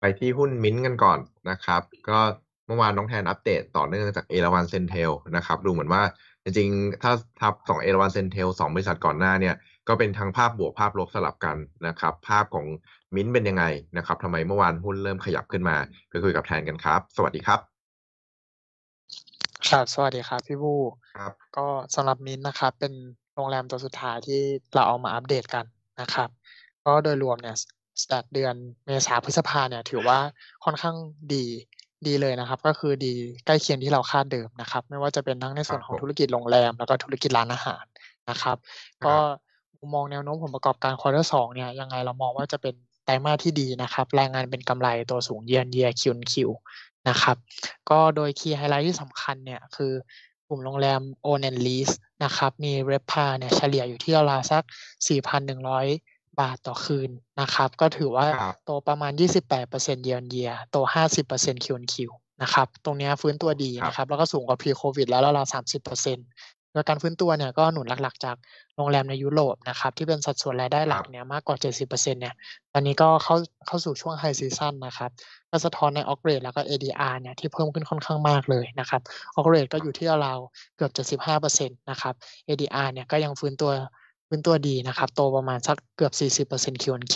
ไปที่หุ้นมิ้นกันก่อนนะครับ ก็เมื่อวานน้องแทนอัปเดตต่อเนื่องจากเอราวันเซนเทลนะครับ ดูเหมือนว่า จริงๆ ถ้าทับสองเอราวันเซนเทลสองบริษัทก่อนหน้าเนี่ยก็เป็นทั้งภาพบวกภาพลบสลับกันนะครับ ภาพของมิ้นเป็นยังไงนะครับทำไมเมื่อวานหุ้นเริ่มขยับขึ้นมาไปคุยกับแทนกันครับ สวัสดีครับครับสวัสดีครับพี่บูครับก็สำหรับมิ้นนะครับ เป็นโรงแรมตัวสุดท้ายที่เราเอามาอัปเดตกันนะครับ ก็โดยรวมเนี่ยสแตทเดือนเมษาพฤษภาเนี่ยถือว่าค่อนข้างดีดีเลยนะครับ ก็คือดีใกล้เคียงที่เราคาดเดิมนะครับ ไม่ว่าจะเป็นทั้งในส่วนของธุรกิจโรงแรม แล้วก็ธุรกิจร้านอาหารนะครับ ก็มุมมองแนวโน้มผลประกอบการควอเตอร์สองเนี่ยยังไงเรามองว่าจะเป็นไตรมาสที่ดีนะครับแรงงานเป็นกำไรตัวสูงเยียนเยียคิวคิวนะครับ ก็โดยคีย์ไฮไลท์ที่สำคัญเนี่ยคือกลุ่มโรงแรม Own and Lease นะครับมีเรปพาเนี่ยเฉลี่ยอยู่ที่ราวๆสัก4,100บาทต่อคืนนะครับ ก็ถือว่า โตประมาณ 28%เยือนเยียโต 50%คิวนคิวนะครับ ตรงนี้ฟื้นตัวดีนะครับ แล้วก็สูงกว่า pre covid แล้วราวนต์โดยการฟื้นตัวเนี่ย ก็หนุนหลักๆจากโรงแรมในยุโรปนะครับ ที่เป็นสัดส่วนรายได้หลักเนี่ย มากกว่าเจ็ดสิบเปอร์เซ็นต์เนี่ย ตอนนี้ก็เข้าเข้าสู่ช่วงไฮซีซั่นนะครับก็สะท้อนในออกเรทแล้วก็ ADR เนี่ยที่เพิ่มขึ้นค่อนข้างมากเลยนะครับออกเรทก็อยู่ที่ราวเกือบ75%นะครับ ADR เนี่ยก็ยังฟื้นตัวพื้นตัวดีนะครับ โตประมาณสักเกือบ 40% Q1Q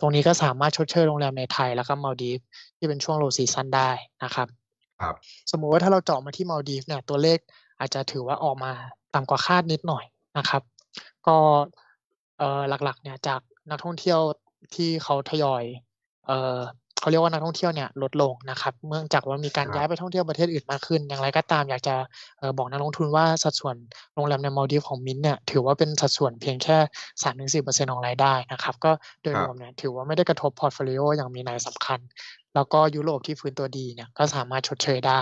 ตรงนี้ก็สามารถชดเชยโรงแรมในไทยแล้วก็มาดีฟที่เป็นช่วงโลซีซันได้นะครับ ครับ สมมุติว่าถ้าเราเจาะมาที่มาดีฟเนี่ยตัวเลขอาจจะถือว่าออกมาต่ำกว่าคาดนิดหน่อยนะครับ ก็หลักๆ เนี่ยจากนักท่องเที่ยวที่เขาทยอยเขาเรียกว่านักท่องเที่ยวเนี่ยลดลงนะครับเนื่องจากว่ามีการย้ายไปท่องเที่ยวประเทศอื่นมากขึ้นอย่างไรก็ตามอยากจะบอกนักลงทุนว่าสัดส่วนโรงแรมในมอลดีฟของมินเนี่ยถือว่าเป็นสัดส่วนเพียงแค่สามถึงสี่เปอร์เซ็นต์ของรายได้นะครับก็โดยรวมเนี่ยถือว่าไม่ได้กระทบพอร์ตโฟลิโออย่างมีนัยสำคัญ แล้วก็ยุโรปที่ฟื้นตัวดีเนี่ยก็สามารถชดเชยได้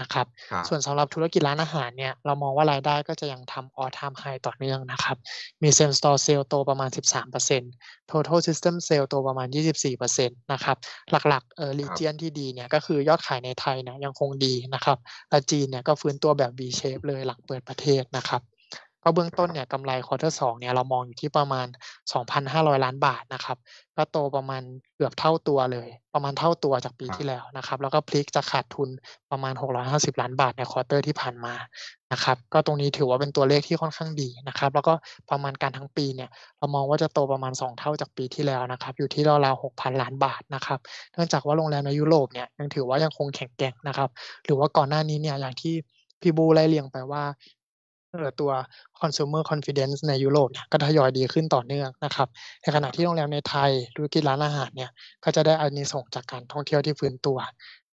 นะครับ ส่วนสำหรับธุรกิจร้านอาหารเนี่ย เรามองว่ารายได้ก็จะยังทำออทามไฮต่อเนื่องนะครับ มีเซมสตอร์เซลโตประมาณ 13% total system sale โตประมาณ 24%นะครับ หลักๆเออีเจียนที่ดีเนี่ยก็คือยอดขายในไทยเนี่ยยังคงดีนะครับและจีนเนี่ยก็ฟื้นตัวแบบ V shape เลยหลังเปิดประเทศนะครับก็เบื้องต้นเนี่ยกำไรควอเตอร์สองเนี่ยเรามองอยู่ที่ประมาณ 2,500 ล้านบาทนะครับก็โตประมาณเกือบเท่าตัวเลย ประมาณเท่าตัวจากปีที่แล้วนะครับแล้วก็พลิกจะขาดทุนประมาณ 650 ล้านบาท ในควอเตอร์ที่ผ่านมานะครับก็ตรงนี้ถือว่าเป็นตัวเลขที่ค่อนข้างดีนะครับแล้วก็ประมาณการทั้งปีเนี่ย เรามองว่าจะโตประมาณ 2 เท่าจากปีที่แล้วนะครับอยู่ที่ราวๆ 6,000 ล้านบาทนะครับเนื่องจากว่าโรงแรมในยุโรปเนี่ยยังถือว่ายังคงแข็งแกร่งนะครับหรือว่าก่อนหน้านี้เนี่ยอย่างที่พี่บูไล่เรียงไปว่าเออตัว consumer confidence ในยุโรปเนี่ยก็ทยอยดีขึ้นต่อเนื่องนะครับ ในขณะที่โรงแรมในไทยธุรกิจร้านอาหารเนี่ยก็จะได้อานิสงส์จากการท่องเที่ยวที่ฟื้นตัว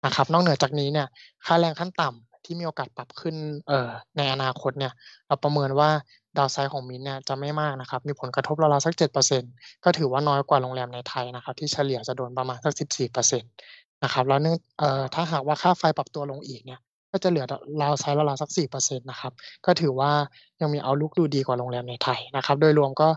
นะครับนอกเหนือจากนี้เนี่ยค่าแรงขั้นต่ำที่มีโอกาสปรับขึ้นเอ่อในอนาคตเนี่ยเราประเมินว่าดาวไซด์ของมินเนี่ยจะไม่มากนะครับมีผลกระทบราวๆสัก 7%ก็ถือว่าน้อยกว่าโรงแรมในไทยนะครับที่เฉลี่ยจะโดนประมาณสัก14%นะครับแล้วเนื่องเอ่อถ้าหากว่าค่าไฟปรับตัวลงอีกเนี่ยก็จะเหลือราวไซส์ราวสักสี่เปอร์เซ็นต์นะครับ ก็ถือว่ายังมีเอาลุกดูดีกว่าโรงแรมในไทยนะครับ โดยรวมก็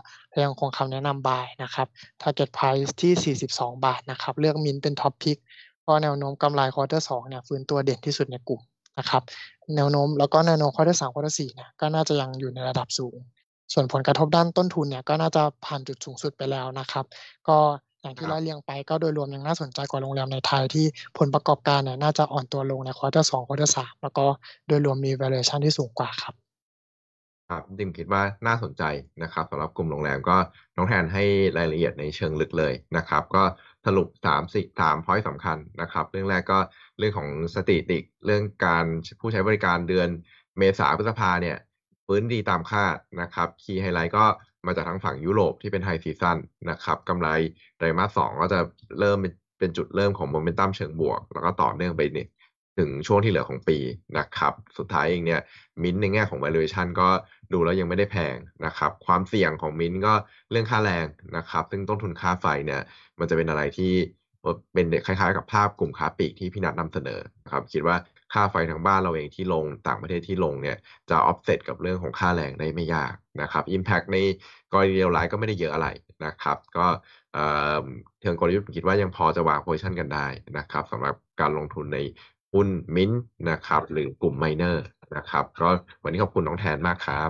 ยังคงคำแนะนำบายนะครับ target price ที่ 42 บาท นะครับ เลือกมินเป็นท็อปพิกเพราะแนวโน้มกำไรควอเตอร์สองเนี่ยฟื้นตัวเด่นที่สุดในกลุ่มนะครับแนวโน้มแล้วก็แนวโน้มควอเตอร์สามควอเตอร์สี่เนี่ย ก็น่าจะยังอยู่ในระดับสูง ส่วนผลกระทบด้านต้นทุนเนี่ยก็น่าจะผ่านจุดสูงสุดไปแล้วนะครับก็อย่างที่ไล่เรียงไปก็โดยรวมยังน่าสนใจกว่าโรงแรมในไทยที่ผลประกอบการเนี่ยน่าจะอ่อนตัวลงในควอเตอร์สองควอเตอร์สามแล้วก็โดยรวมมี valuation ที่สูงกว่าครับครับดิมคิดว่าน่าสนใจนะครับสำหรับกลุ่มโรงแรมก็น้องแทนให้รายละเอียดในเชิงลึกเลยนะครับ ก็สรุปสามสิสามพอยต์สำคัญนะครับ เรื่องแรกก็เรื่องของสถิติเรื่องการผู้ใช้บริการเดือนเมษาพฤษภาเนี่ยฟื้นดีตามคาดนะครับคีย์ไฮไลท์ก็มาจากทั้งฝั่งยุโรปที่เป็นไฮซีซันนะครับกำไรไตรมาสสองก็จะเริ่มเป็นจุดเริ่มของโมเมนตัมเชิงบวก แล้วก็ต่อเนื่องไปเนี่ยถึงช่วงที่เหลือของปีนะครับ สุดท้ายเองเนี่ยมินในแง่ของ valuation ก็ดูแล้วยังไม่ได้แพงนะครับ ความเสี่ยงของมินก็เรื่องค่าแรงนะครับ ซึ่งต้นทุนค่าไฟเนี่ย มันจะเป็นอะไรที่เป็นคล้ายๆกับภาพกลุ่มค้าปีกที่พี่นัดนำเสนอนะครับคิดว่าค่าไฟทางบ้านเราเองที่ลงต่างประเทศที่ลงเนี่ย จะออฟเซตกับเรื่องของค่าแรงได้ไม่ยากนะครับอิมแพกในกรณีเดียวร้ายก็ไม่ได้เยอะอะไรนะครับ ก็เทิงกลยุทธ์ผมคิดว่ายังพอจะวางโพซิชันกันได้นะครับสำหรับการลงทุนในหุ้นมิตนนะครับหรือกลุ่มไมเนอร์นะครับก็วันนี้ขอบคุณน้องแทนมากครับ